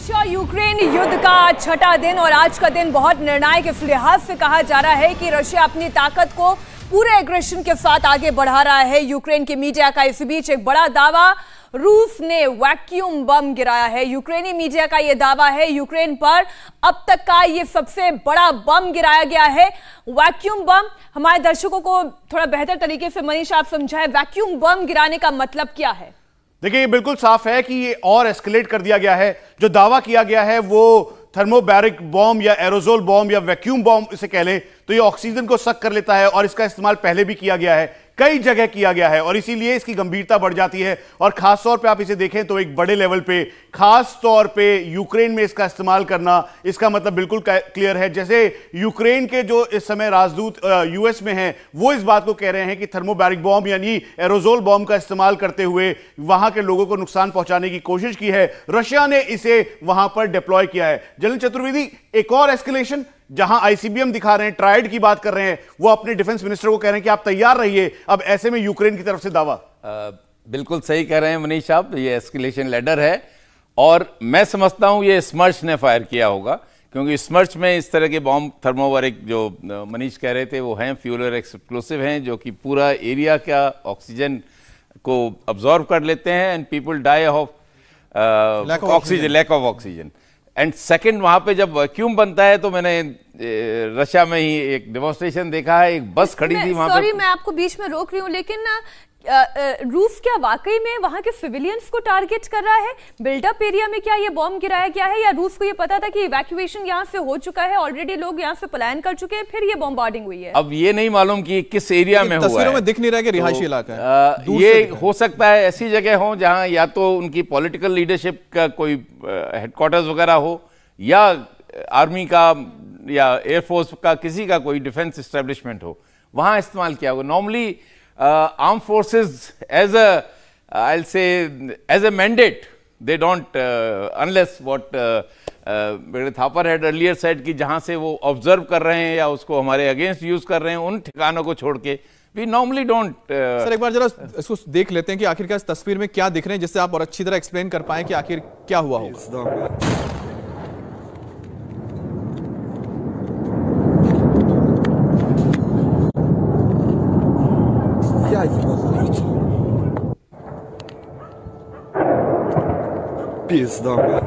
Russia Ukraine युद्ध का आज छठा दिन और आज का दिन बहुत निर्णायक इस लिहाज से कहा जा रहा है कि रशिया अपनी ताकत को पूरे एग्रेशन के साथ आगे बढ़ा रहा है यूक्रेन की मीडिया का इस बीच एक बड़ा दावा रूस ने वैक्यूम बम गिराया है यूक्रेनी मीडिया का यह दावा है यूक्रेन पर अब तक का ये सबसे बड़ा बम गिराया गया है वैक्यूम बम हमारे दर्शकों को थोड़ा बेहतर तरीके से मनीष आप समझाए वैक्यूम बम गिराने का मतलब क्या है देखिए ये बिल्कुल साफ है कि ये और एस्केलेट कर दिया गया है जो दावा किया गया है वो थर्मोबैरिक बॉम्ब या एरोजोल बॉम्ब या वैक्यूम बॉम्ब इसे कह लें तो ये ऑक्सीजन को सक कर लेता है और इसका इस्तेमाल पहले भी किया गया है कई जगह किया गया है और इसीलिए इसकी गंभीरता बढ़ जाती है और खास तौर पे आप इसे देखें तो एक बड़े लेवल पे खास तौर पे यूक्रेन में इसका इस्तेमाल करना इसका मतलब बिल्कुल क्लियर है जैसे यूक्रेन के जो इस समय राजदूत यूएस में हैं वो इस बात को कह रहे हैं कि थर्मोबैरिक बॉम्ब यानी एरोजोल बॉम्ब का इस्तेमाल करते हुए वहां के लोगों को नुकसान पहुंचाने की कोशिश की है रशिया ने इसे वहां पर डिप्लॉय किया है जनरल चतुर्वेदी एक और एस्केलेशन जहां आईसीबीएम दिखा रहे हैं ट्रायड की बात कर रहे हैं वो अपने डिफेंस मिनिस्टर को कह रहे हैं कि आप तैयार रहिए अब ऐसे में यूक्रेन की तरफ से दावा आ, बिल्कुल सही कह रहे हैं मनीष साहब ये एस्केलेशन लेडर है और मैं समझता हूं ये स्मर्च ने फायर किया होगा क्योंकि स्मर्च में इस तरह के बॉम्ब थर्मोवरिक जो मनीष कह रहे थे वो हैं फ्यूलर एक्सप्लोसिव हैं जो कि पूरा एरिया का ऑक्सीजन को अब्जॉर्व कर लेते हैं and people die of oxygen lack of oxygen and second वहां पे जब वैक्यूम बनता है तो मैंने रशिया में ही एक डेमोस्ट्रेशन देखा है एक बस खड़ी थी वहां पे सॉरी मैं आपको बीच में रोक रही हूँ लेकिन रूस क्या वाकई में वहां के सिविलियंस को टारगेट कर रहा है बिल्डअप एरिया में क्या ये बॉम्ब गिराया गया है या रूस को ये पता था कि इवैक्यूएशन यहाँ से हो चुका है ऑलरेडी लोग यहाँ से प्लान कर चुके हैं फिर ये बॉम्बार्डिंग हुई है अब ये नहीं मालूम कि किस एरिया में हुआ है में दिख नहीं रहा कि तो, रिहायशी इलाका तो, ये हो सकता है ऐसी जगह हो जहाँ या तो उनकी पोलिटिकल लीडरशिप का कोई हेडक्वार्टर वगैरह हो या आर्मी का या एयरफोर्स का किसी का कोई डिफेंस स्टेब्लिशमेंट हो वहां इस्तेमाल किया होगा normally uh, armed forces as a, I'll say, as a mandate. They don't, uh, unless what uh, uh, Thapar had earlier set कि जहाँ से वो ऑब्जर्व कर रहे हैं या उसको हमारे अगेंस्ट यूज कर रहे हैं उन ठिकानों को छोड़ के वी नॉर्मली डोंट सर एक बार जरा इसको देख लेते हैं कि आखिरकार इस तस्वीर में क्या दिख रहे हैं जिससे आप और अच्छी तरह एक्सप्लेन कर पाए कि आखिर क्या हुआ होगा jest dobre.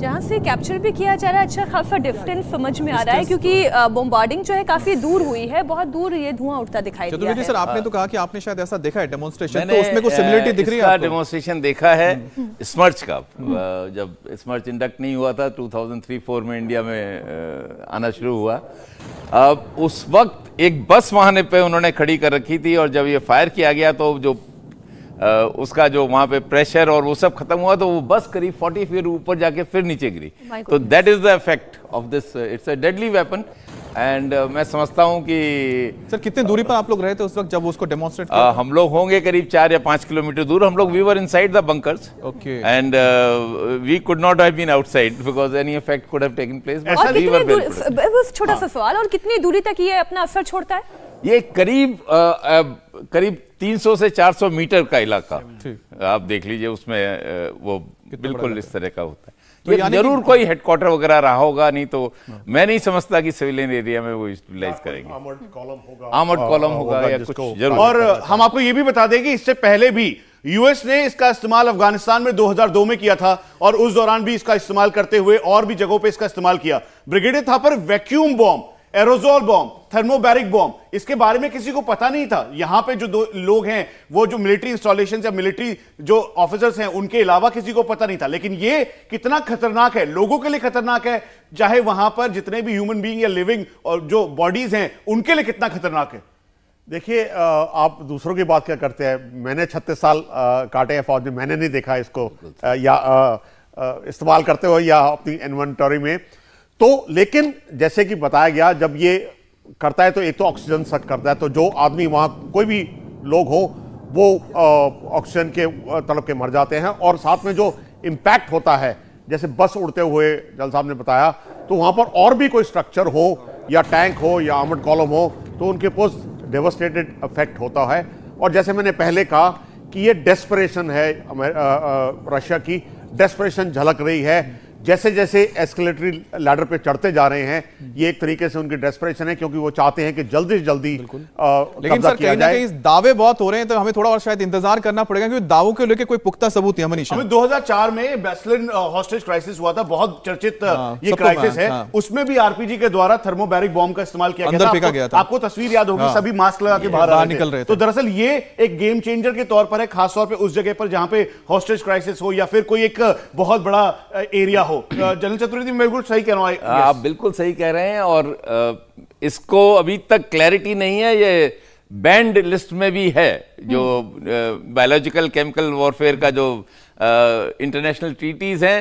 जहाँ से कैप्चर भी किया जा रहा है अच्छा खासा डिफरेंस समझ में आ रहा है तो- क्योंकि बॉम्बार्डिंग जो है काफी दूर हुई है बहुत दूर ये धुआं उठता दिखाई दे रहा है सर आपने हाँ। तो कहा कि आपने शायद ऐसा देखा है डेमोन्स्ट्रेशन तो उसमें कुछ सिमिलरिटी दिख रही है डेमोन्स्ट्रेशन देखा है हम्म। स्मर्च का हम्म। जब स्मर्च इंडक्ट नहीं हुआ था टू थाउजेंड में इंडिया में आना शुरू हुआ उस वक्त एक बस वहां पे उन्होंने खड़ी कर रखी थी और जब ये फायर किया गया तो जो आ, उसका जो वहां पे प्रेशर और वो सब खत्म हुआ तो वो बस करीब 40 फीट ऊपर जाके फिर नीचे गिरी तो that is the effect of this it's a deadly weapon and uh, मैं समझता हूं कि सर कितने दूरी पर आप लोग रहे थे उस वक्त जब उसको डेमोन्स्ट्रेट uh, हम लोग होंगे करीब चार या पांच किलोमीटर दूर हम लोग we were inside the bunkers okay and we could not have been outside because any effect could have taken place और कितनी छोटा सा हाँ. सवाल और कितनी दूरी तक ये अपना असर छोड़ता है ये करीब आ, uh, आ, uh, करीब 300 से 400 मीटर का इलाका आप देख लीजिए उसमें आ, uh, वो बिल्कुल इस तरह का होता है तो जरूर कोई हेडक्वार्टर वगैरह रहा होगा नहीं तो मैं नहीं समझता कि सिविलियन एरिया में वो यूटिलाइज करेंगे आमर्ड कॉलम हाँ, होगा या कुछ जरूर और हम आपको ये भी बता दें कि इससे पहले भी यूएस ने इसका इस्तेमाल अफगानिस्तान में 2002 में किया था और उस दौरान भी इसका इस्तेमाल करते हुए और भी जगहों पे इसका इस्तेमाल किया ब्रिगेडियर था पर vacuum bomb aerosol bomb thermobaric bomb इसके बारे में किसी को पता नहीं था यहां पे जो दो लोग हैं वो जो मिलिट्री इंस्टॉलेशन या मिलिट्री जो ऑफिसर्स हैं उनके अलावा किसी को पता नहीं था लेकिन ये कितना खतरनाक है लोगों के लिए खतरनाक है चाहे वहां पर जितने भी ह्यूमन बींग या लिविंग और जो बॉडीज हैं उनके लिए कितना खतरनाक है देखिए आप दूसरों की बात क्या करते हैं मैंने छत्तीस साल काटे हैं फौज में मैंने नहीं देखा इसको या इस्तेमाल करते हुए या अपनी इन्वेंटरी में तो लेकिन जैसे कि बताया गया जब ये करता है तो एक तो ऑक्सीजन सट करता है तो जो आदमी वहाँ कोई भी लोग हो वो ऑक्सीजन के तलब के मर जाते हैं और साथ में जो इम्पैक्ट होता है जैसे बस उड़ते हुए जल साहब ने बताया तो वहाँ पर और भी कोई स्ट्रक्चर हो या टैंक हो या आमड कॉलम हो तो उनके पोस्ट डेवस्टेटेड इफेक्ट होता है और जैसे मैंने पहले कहा कि ये डेस्परेशन है रशिया की डेस्परेशन झलक रही है जैसे जैसे एस्केलेटरी लैडर पे चढ़ते जा रहे हैं ये एक तरीके से उनकी डेस्परेशन है क्योंकि वो चाहते हैं कि जल्दी से जल्दी आ, लेकिन सर कहीं ना कहीं दावे बहुत हो रहे हैं तो हमें थोड़ा और शायद इंतजार करना पड़ेगा क्योंकि दावों के लेके कोई पुख्ता सबूत है मनीष हमें 2004 में बेस्लिन हॉस्टेज क्राइसिस हुआ था बहुत चर्चित हाँ, ये क्राइसिस तो हाँ, है हाँ। उसमें भी आरपीजी के द्वारा थर्मोबैरिक बॉम्ब का इस्तेमाल किया गया था, गया था आपको तस्वीर याद होगी सभी मास्क लगा के बाहर निकल रहे तो दरअसल ये एक गेम चेंजर के तौर पर है खासतौर पर उस जगह पर जहां पे हॉस्टेज क्राइसिस हो या फिर कोई एक बहुत बड़ा एरिया हो जनरल चतुर्वेदी मैं बिल्कुल सही कह रहा हूँ आप बिल्कुल सही कह रहे हैं और इसको अभी तक क्लैरिटी नहीं है ये बैंड लिस्ट में भी है जो बायोलॉजिकल केमिकल वॉरफेयर का जो इंटरनेशनल ट्रीटीज हैं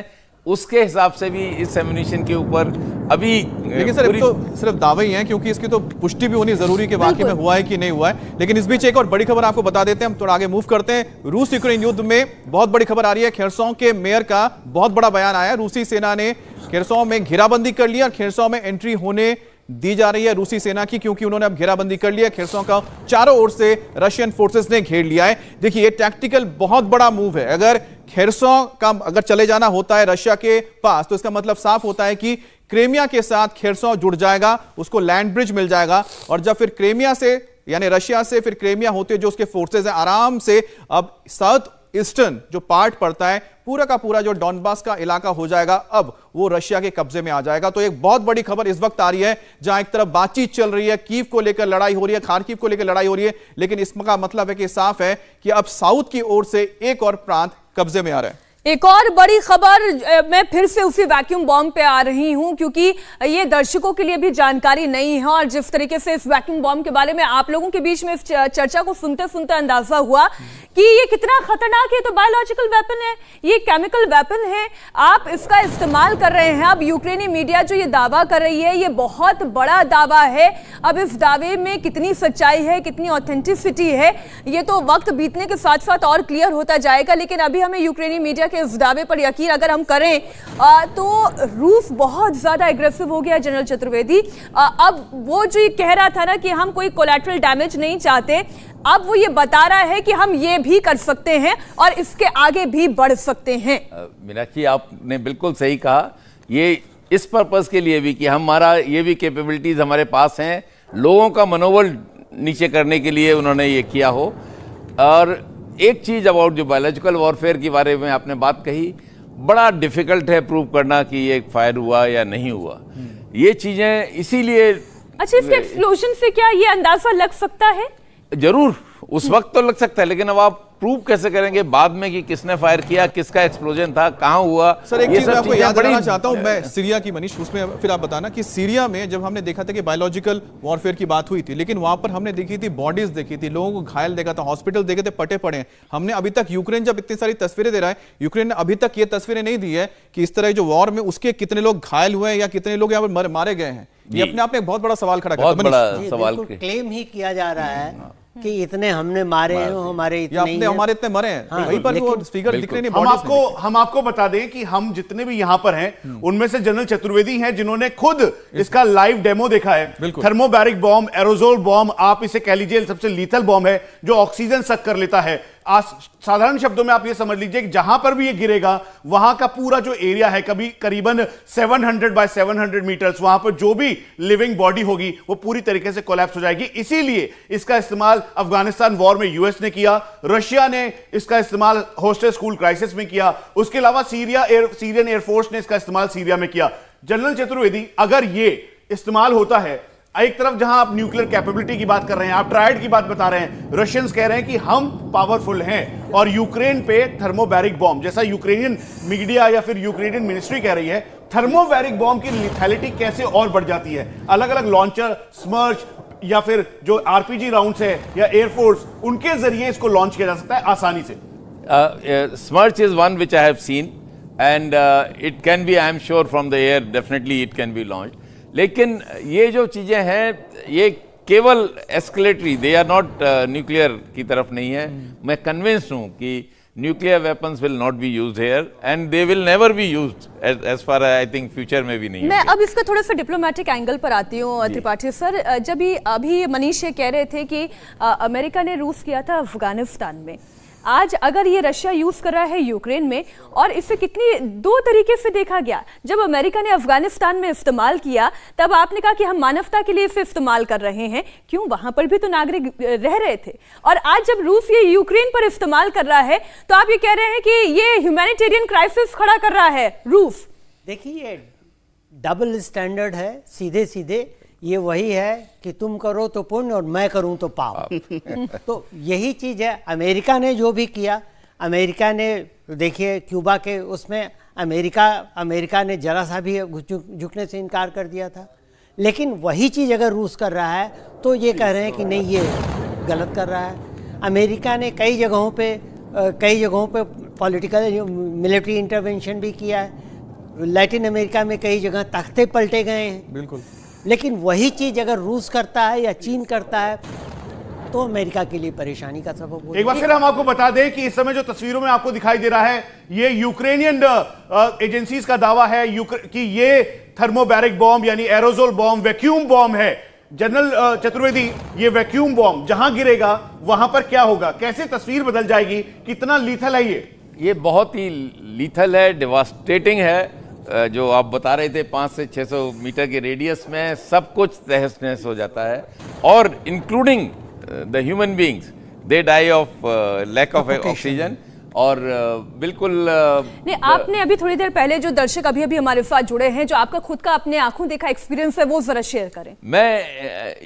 उसके हिसाब से भी इस एम्यूनिशन के ऊपर अभी लेकिन सर तो सिर्फ दावे ही हैं क्योंकि इसकी तो पुष्टि भी होनी जरूरी कि वाकई में हुआ है कि नहीं हुआ है लेकिन इस बीच एक और बड़ी खबर आपको बता देते हैं हम थोड़ा आगे मूव करते हैं रूस यूक्रेन युद्ध में बहुत बड़ी खबर आ रही है खेरसों के मेयर का बहुत बड़ा बयान आया रूसी सेना ने खेरसों में घेराबंदी कर लिया और खेरसों में एंट्री होने दी जा रही है रूसी सेना की क्योंकि उन्होंने अब घेराबंदी कर लिया खेरसों का चारों ओर से रशियन फोर्सेस ने घेर लिया है देखिए ये टैक्टिकल बहुत बड़ा मूव है अगर खेरसों का अगर चले जाना होता है रशिया के पास तो इसका मतलब साफ होता है कि क्रेमिया के साथ खेरसों जुड़ जाएगा उसको लैंड ब्रिज मिल जाएगा और जब फिर क्रेमिया से यानी रशिया से फिर क्रेमिया होते जो उसके फोर्सेज हैं आराम से अब साउथ ईस्टर्न जो पार्ट पड़ता है पूरा का पूरा जो डॉनबास का इलाका हो जाएगा अब वो रशिया के कब्जे में आ जाएगा तो एक बहुत बड़ी खबर इस वक्त आ रही है जहां एक तरफ बातचीत चल रही है कीव को लेकर लड़ाई हो रही है खारकीव को लेकर लड़ाई हो रही है लेकिन इसका मतलब है कि साफ है कि अब साउथ की ओर से एक और प्रांत कब्जे में आ रहा है एक और बड़ी खबर मैं फिर से उसी वैक्यूम बॉम्ब पे आ रही हूं क्योंकि ये दर्शकों के लिए भी जानकारी नहीं है और जिस तरीके से इस वैक्यूम बॉम्ब के बारे में आप लोगों के बीच में इस चर्चा को सुनते सुनते अंदाजा हुआ कि ये कितना खतरनाक है तो बायोलॉजिकल वेपन है ये केमिकल वेपन है आप इसका इस्तेमाल कर रहे हैं अब यूक्रेनी मीडिया जो ये दावा कर रही है ये बहुत बड़ा दावा है अब इस दावे में कितनी सच्चाई है कितनी ऑथेंटिसिटी है ये तो वक्त बीतने के साथ साथ और क्लियर होता जाएगा लेकिन अभी हमें यूक्रेनी मीडिया के के इस दावे पर यकीन अगर हम करें आ, तो रूफ बहुत ज़्यादा एग्रेसिव हो गया जनरल चतुर्वेदी आ, अब वो जो ये कह रहा था ना कि हम कोई कोलेट्रल डैमेज नहीं चाहते अब वो ये बता रहा है कि हम ये भी कर सकते हैं और इसके आगे भी बढ़ सकते हैं मीनाक्षी आपने बिल्कुल सही कहा ये इस पर्पज के लिए भी कि हमारा ये भी कैपेबिलिटीज हमारे पास हैं लोगों का मनोबल नीचे करने के लिए उन्होंने ये किया हो और एक चीज़ अबाउट जो बायोलॉजिकल वॉरफेयर के बारे में आपने बात कही बड़ा डिफिकल्ट है प्रूव करना कि ये फायर हुआ या नहीं हुआ हम्म। ये चीज़ें इसीलिए अच्छा इसके एक्सप्लोजन से क्या ये अंदाज़ा लग सकता है जरूर उस हम्म। वक्त तो लग सकता है लेकिन अब आप प्रूव कैसे करेंगे बाद में कि किसने फायर किया किसका एक्सप्लोजन था कहाँ हुआ सर एक चीज आपको याद रखना चाहता हूँ मैं सीरिया की मनीष उसमें फिर आप बताना कि सीरिया में जब हमने देखा था कि बायोलॉजिकल वॉरफेयर की बात हुई थी लेकिन वहां पर हमने देखी थी बॉडीज देखी थी लोगों को घायल देखा था हॉस्पिटल देखे थे पटे पड़े हमने अभी तक यूक्रेन जब इतनी सारी तस्वीरें दे रहा है यूक्रेन ने अभी तक ये तस्वीरें नहीं दी है कि इस तरह जो वॉर में उसके कितने लोग घायल हुए हैं या कितने लोग यहाँ पर मारे गए हैं ये अपने आप में बहुत बड़ा सवाल खड़ा बहुत बड़ा सवाल क्लेम ही किया जा रहा है हाँ। कि इतने हमने मारे हैं हमारे इतने हमारे इतने मरे हैं हाँ, वहीं पर वो फिगर दिख रहे नहीं हम आपको हम आपको बता दें कि हम जितने भी यहाँ पर हैं हम्म। उनमें से जनरल चतुर्वेदी हैं जिन्होंने खुद इसका लाइव डेमो देखा है थर्मोबैरिक बॉम्ब एरोजोल बॉम्ब आप इसे कह लीजिए सबसे लीथल बॉम्ब है जो ऑक्सीजन सक कर लेता है साधारण शब्दों में आप यह समझ लीजिए कि जहां पर भी ये गिरेगा वहां का पूरा जो एरिया है कभी करीबन 700 हंड्रेड बाय सेवन मीटर्स वहां पर जो भी लिविंग बॉडी होगी वो पूरी तरीके से कोलैप्स हो जाएगी इसीलिए इसका इस्तेमाल अफगानिस्तान वॉर में यूएस ने किया रशिया ने इसका इस्तेमाल होस्टेल स्कूल क्राइसिस में किया उसके अलावा सीरिया एर, सीरियन एयरफोर्स ने इसका इस्तेमाल सीरिया में किया जनरल चतुर्वेदी अगर ये इस्तेमाल होता है एक तरफ जहां आप न्यूक्लियर कैपेबिलिटी की बात कर रहे हैं आप ट्रायड की बात बता रहे हैं रशियंस कह रहे हैं कि हम पावरफुल हैं और यूक्रेन पे थर्मोबैरिक बॉम्ब जैसा यूक्रेनियन मीडिया या फिर यूक्रेनियन मिनिस्ट्री कह रही है थर्मोबैरिक बॉम्ब की लिथैलिटी कैसे और बढ़ जाती है अलग अलग लॉन्चर स्मर्च या फिर जो आरपीजी राउंड है या एयरफोर्स उनके जरिए इसको लॉन्च किया जा सकता है आसानी से Smerch is one which I have seen and it can be I am sure from the air definitely it can be launch लेकिन ये जो चीज़ें हैं ये केवल escalatory they are not nuclear की तरफ नहीं है हम्म। मैं कन्विंस हूँ कि nuclear weapons will not be use here and they will never be use as far I think future में भी नहीं मैं अब इसका थोड़ा सा डिप्लोमेटिक एंगल पर आती हूँ त्रिपाठी सर जब अभी मनीष ये कह रहे थे कि अमेरिका ने रूस किया था अफगानिस्तान में आज अगर ये रशिया यूज़ कर रहा है यूक्रेन में और इसे कितनी दो तरीके से देखा गया जब अमेरिका ने अफगानिस्तान में इस्तेमाल किया तब आपने कहा कि हम मानवता के लिए इसे इस्तेमाल कर रहे हैं क्यों वहां पर भी तो नागरिक रह रहे थे और आज जब रूस ये यूक्रेन पर इस्तेमाल कर रहा है तो आप ये कह रहे हैं कि ये ह्यूमैनिटेरियन क्राइसिस खड़ा कर रहा है रूस देखिए डबल स्टैंडर्ड है सीधे सीधे ये वही है कि तुम करो तो पुण्य और मैं करूं तो पाप तो यही चीज़ है अमेरिका ने जो भी किया अमेरिका ने देखिए क्यूबा के उसमें अमेरिका अमेरिका ने जरा सा भी झुकने से इनकार कर दिया था लेकिन वही चीज़ अगर रूस कर रहा है तो ये कह रहे हैं कि नहीं ये गलत कर रहा है अमेरिका ने कई जगहों पे कई जगहों पे पॉलिटिकल मिलिट्री इंटरवेंशन भी किया है लैटिन अमेरिका में कई जगह तख्ते पलटे गए हैं बिल्कुल लेकिन वही चीज़ अगर रूस करता है या चीन करता है तो अमेरिका के लिए परेशानी का सबब एक बार फिर हम आपको बता दें कि इस समय जो तस्वीरों में आपको दिखाई दे रहा है ये यूक्रेनियन एजेंसीज का दावा है कि ये थर्मोबैरिक बॉम्ब यानी एरोजोल बॉम्ब वैक्यूम बॉम्ब है जनरल चतुर्वेदी ये वैक्यूम बॉम्ब जहां गिरेगा वहां पर क्या होगा कैसे तस्वीर बदल जाएगी कितना लीथल है ये ये बहुत ही लीथल है डिवास्टेटिंग है जो आप बता रहे थे पाँच से सौ मीटर के रेडियस में सब कुछ तहस नहस हो जाता है और including the human beings they die of lack of oxygen और बिल्कुल नहीं आपने अभी थोड़ी देर पहले जो दर्शक अभी अभी हमारे साथ जुड़े हैं जो आपका खुद का अपने आंखों देखा एक्सपीरियंस है वो जरा शेयर करें मैं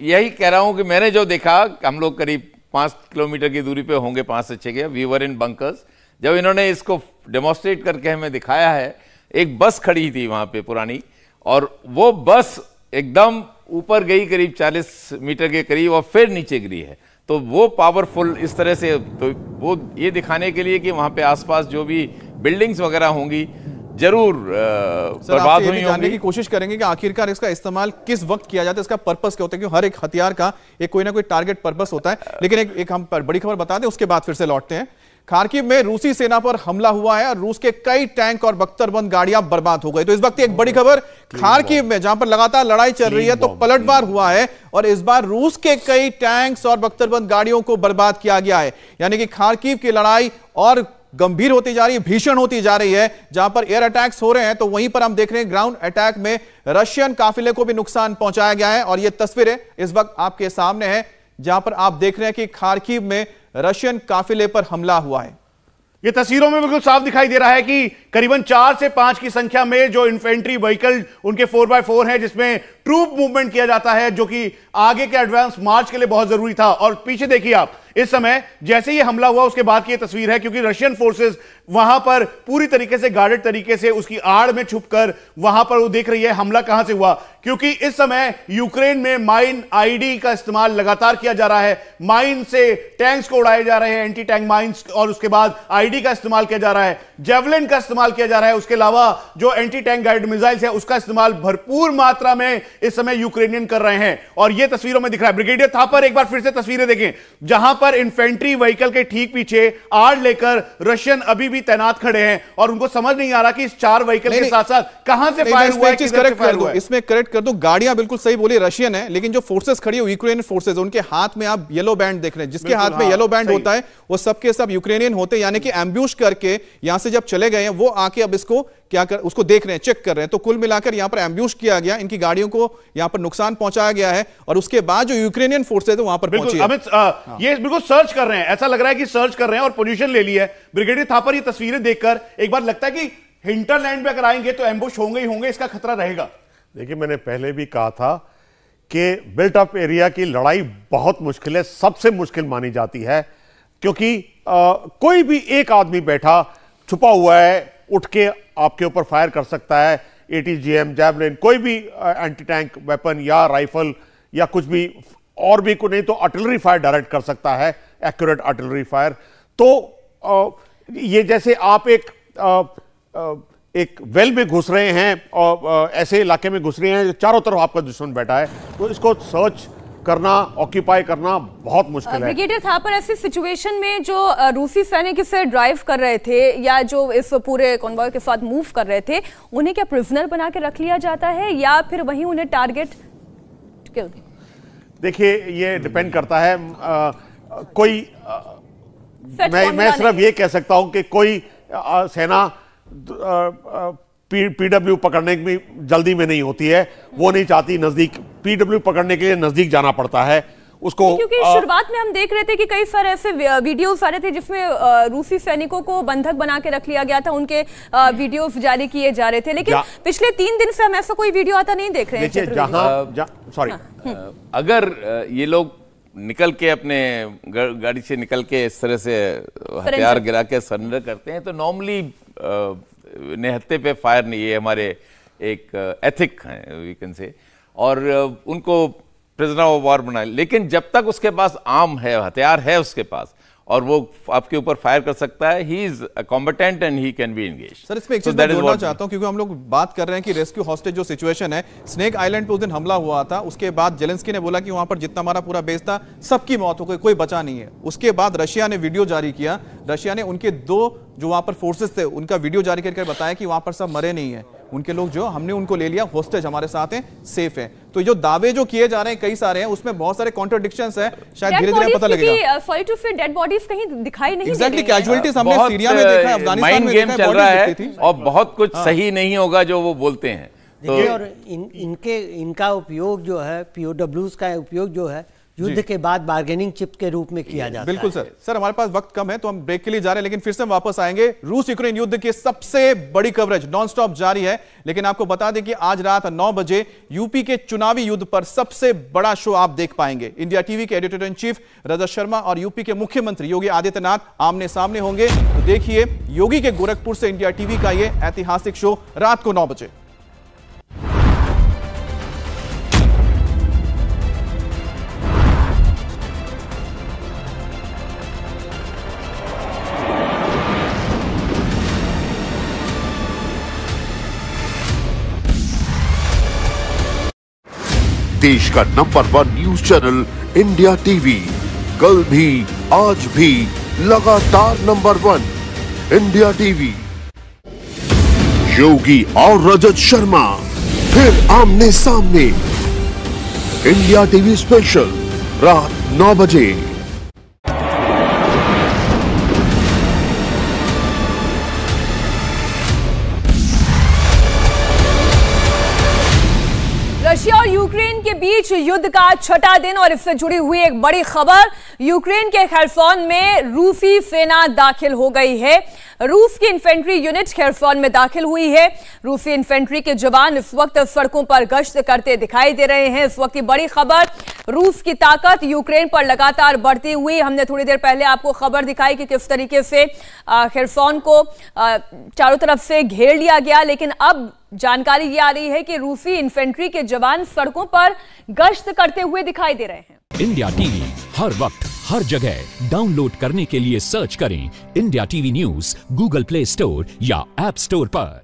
यही कह रहा हूं कि मैंने जो देखा हम लोग करीब पांच किलोमीटर की दूरी पे होंगे पांच से छह के वीवर इन बंकर्स जब इन्होंने इसको डेमोस्ट्रेट करके हमें दिखाया है एक बस खड़ी थी वहां पे पुरानी और वो बस एकदम ऊपर गई करीब 40 मीटर के करीब और फिर नीचे गिरी है तो वो पावरफुल इस तरह से तो वो ये दिखाने के लिए कि वहां पे आसपास जो भी बिल्डिंग्स वगैरह होंगी जरूर बर्बाद हुई जानने की कोशिश करेंगे कि आखिरकार इसका इस्तेमाल किस वक्त किया जाता है इसका पर्पस क्या होता है क्यों हर एक हथियार का एक कोई ना कोई टारगेट पर्पस होता है लेकिन एक, एक हम बड़ी खबर बता दें उसके बाद फिर से लौटते हैं खारकिव में रूसी सेना पर हमला हुआ है और रूस के कई टैंक और बख्तरबंद गाड़ियां बर्बाद हो गई तो इस वक्त एक बड़ी खबर खारकिव में जहां पर लगातार लड़ाई चल रही है तो पलटवार हुआ है और इस बार रूस के कई टैंक्स और बख्तरबंद गाड़ियों को बर्बाद किया गया है यानी कि खारकिव की लड़ाई और गंभीर होती जा रही है भीषण होती जा रही है जहां पर एयर अटैक्स हो रहे हैं तो वहीं पर हम देख रहे हैं ग्राउंड अटैक में रशियन काफिले को भी नुकसान पहुंचाया गया है और ये तस्वीरें इस वक्त आपके सामने है जहां पर आप देख रहे हैं कि खारकीव में रशियन काफिले पर हमला हुआ है ये तस्वीरों में बिल्कुल साफ दिखाई दे रहा है कि करीबन चार से पांच की संख्या में जो इन्फेंट्री व्हीकल उनके फोर बाय फोर है जिसमें ट्रूप मूवमेंट किया जाता है जो कि आगे के एडवांस मार्च के लिए बहुत जरूरी था और पीछे देखिए आप इस समय जैसे ही हमला हुआ उसके बाद की तस्वीर है क्योंकि रशियन फोर्सेस वहां पर पूरी तरीके से गार्डेड तरीके से उसकी आड़ में छुपकर वहां पर वो देख रही है हमला कहां से हुआ क्योंकि इस समय यूक्रेन में माइन आईडी का इस्तेमाल लगातार किया जा रहा है माइन से टैंक्स को उड़ाए जा रहे हैं एंटी टैंक माइंस और उसके बाद आईडी का इस्तेमाल किया जा रहा है जेवलिन का इस्तेमाल किया जा रहा है उसके अलावा जो एंटी टैंक गाइड मिसाइल्स है उसका इस्तेमाल भरपूर मात्रा में इस समय यूक्रेनियन कर रहे हैं और यह तस्वीरों में दिख रहा है ब्रिगेडियर पर एक बार फिर से तस्वीरें देखें जहां पर इन्फेंट्री व्हीकल के ठीक पीछे आड़ लेकर रशियन अभी भी तैनात खड़े हैं और उनको समझ नहीं आ रहा कि इस चार व्हीकल के साथ साथ कहां से फायर हुआ है करेक्ट कर दो इसमें करेक्ट कर दो गाड़ियां बिल्कुल सही बोली रशियन है लेकिन जो फोर्सेस खड़ी है यूक्रेनियन फोर्सेज उनके हाथ में आप येलो बैंड देख रहे हैं जिसके हाथ में येलो हाँ, बैंड होता है वो सबके सब यूक्रेनियन होते हैं यानी कि एम्ब्यूश करके यहां से जब चले गए वो आके अब इसको क्या कर उसको देख रहे हैं चेक कर रहे हैं तो कुल मिलाकर यहां पर एम्ब्यूश किया गया इनकी गाड़ियों को यहां पर नुकसान पहुंचाया गया है और उसके बाद जो यूक्रेनियन फोर्स है तो वहां पर पहुंची अमित हाँ। ये बिल्कुल सर्च कर रहे हैं ऐसा लग रहा है कि सर्च कर रहे हैं और पोजिशन ले ली है ब्रिगेडियर थापर ये तस्वीरें देखकर एक बार लगता है कि हिंटरलैंड में अगर आएंगे तो एम्बुश होंगे ही होंगे इसका खतरा रहेगा देखिए मैंने पहले भी कहा था कि बिल्ट अप एरिया की लड़ाई बहुत मुश्किल है सबसे मुश्किल मानी जाती है क्योंकि आ, कोई भी एक आदमी बैठा छुपा हुआ है उठ के आपके ऊपर फायर कर सकता है एटी जी एम जैवलिन कोई भी एंटी टैंक वेपन या राइफल या कुछ भी और भी कोई नहीं तो आर्टिलरी फायर डायरेक्ट कर सकता है एक्यूरेट आर्टिलरी फायर तो आ, ये जैसे आप एक आ, आ, एक वेल में घुस रहे हैं और ऐसे इलाके में घुस रहे हैं चारों तरफ आपका दुश्मन बैठा है तो इसको सर्च करना ऑक्यूपाई करना बहुत मुश्किल है ब्रिगेडियर था पर ऐसी सिचुएशन में जो रूसी सैनिक इसे ड्राइव कर रहे थे या जो इस पूरे कॉन्वॉय के साथ मूव कर रहे थे उन्हें क्या प्रिजनर बना के रख लिया जाता है या फिर वहीं उन्हें टारगेट किल देखिए ये डिपेंड करता है आ, कोई आ, मैं मैं सिर्फ ये कह सकता हूं कि कोई आ, सेना पीडब्ल्यू पकड़ने में जल्दी में नहीं होती है वो नहीं चाहती नजदीक पीडब्ल्यू पकड़ने के लिए नजदीक जाना पड़ता है उसको तो क्योंकि शुरुआत में हम देख रहे थे कि कई सारे ऐसे वीडियोस आ रहे थे जिसमें रूसी सैनिकों को बंधक बना के रख लिया गया था उनके वीडियोस जारी किए जा रहे थे लेकिन पिछले तीन दिन से हम ऐसा कोई वीडियो आता नहीं देख रहे हैं जहां सॉरी हाँ। अगर ये लोग निकल के अपने गाड़ी से निकल के इस तरह से हथियार गिरा के सरेंडर करते हैं तो नॉर्मली नेहते पे फायर नहीं है हमारे एक एथिक है वी कैन से और उनको प्रिजनर ऑफ वॉर बनाए लेकिन जब तक उसके पास आम है हथियार है उसके पास और वो आपके ऊपर फायर कर सकता है he is competent and he can be engage sir इसमें एक चीज मैं जोड़ना चाहता हूं क्योंकि हम लोग बात कर रहे हैं कि रेस्क्यू हॉस्टेज जो सिचुएशन है स्नेक आइलैंड पे उस दिन हमला हुआ था उसके बाद जेलेंस्की ने बोला कि वहां पर जितना हमारा पूरा बेस था सबकी मौत हो गई कोई बचा नहीं है उसके बाद रशिया ने वीडियो जारी किया रशिया ने उनके दो जो वहाँ पर फोर्सेस थे उनका वीडियो जारी करके बताया कि वहाँ पर सब मरे नहीं है उनके लोग जो हमने उनको ले लिया होस्टेज हमारे साथ हैं सेफ है तो जो दावे जो किए जा रहे हैं कई सारे हैं उसमें बहुत सारे कॉन्ट्रोडिक्शन है शायद धीरे धीरे पता लगेगा टू फिर डेड बॉडीज कहीं दिखाई नहीं एग्जैक्टली कैजुअलिटीज हमने सीरिया में देखा अफगानिस्तान में चल रहा है और बहुत कुछ हाँ। सही नहीं होगा जो वो बोलते हैं तो और इन, इनके इनका उपयोग जो है पीओडब्ल्यूज का उपयोग जो है युद्ध के बाद बार्गेनिंग चिप के रूप में किया जाता बिल्कुल है बिल्कुल सर सर हमारे पास वक्त कम है तो हम ब्रेक के लिए जा रहे हैं लेकिन फिर से हम वापस आएंगे रूस यूक्रेन युद्ध की सबसे बड़ी कवरेज नॉनस्टॉप जारी है लेकिन आपको बता दें कि आज रात नौ बजे यूपी के चुनावी युद्ध पर सबसे बड़ा शो आप देख पाएंगे इंडिया टीवी के editor in chief Rajat Sharma और यूपी के मुख्यमंत्री योगी आदित्यनाथ आमने सामने होंगे तो देखिए योगी के गोरखपुर से इंडिया टीवी का ये ऐतिहासिक शो रात को नौ बजे देश का number one news channel India TV कल भी आज भी लगातार number one India TV Yogi और रजत शर्मा फिर आमने सामने इंडिया टीवी स्पेशल रात नौ बजे बीच युद्ध का छठा दिन और इससे जुड़ी हुई एक बड़ी खबर यूक्रेन के खरसौन में रूसी सेना दाखिल हो गई है रूस की इन्फेंट्री यूनिट खरसौन में दाखिल हुई है रूसी इन्फेंट्री के जवान इस वक्त सड़कों पर गश्त करते दिखाई दे रहे हैं इस वक्त की बड़ी खबर रूस की ताकत यूक्रेन पर लगातार बढ़ती हुई हमने थोड़ी देर पहले आपको खबर दिखाई कि किस तरीके से खरसौन को चारों तरफ से घेर लिया गया लेकिन अब जानकारी ये आ रही है कि रूसी इन्फेंट्री के जवान सड़कों पर गश्त करते हुए दिखाई दे रहे हैं इंडिया टीवी हर वक्त हर जगह डाउनलोड करने के लिए सर्च करें India TV news Google Play Store या एप स्टोर पर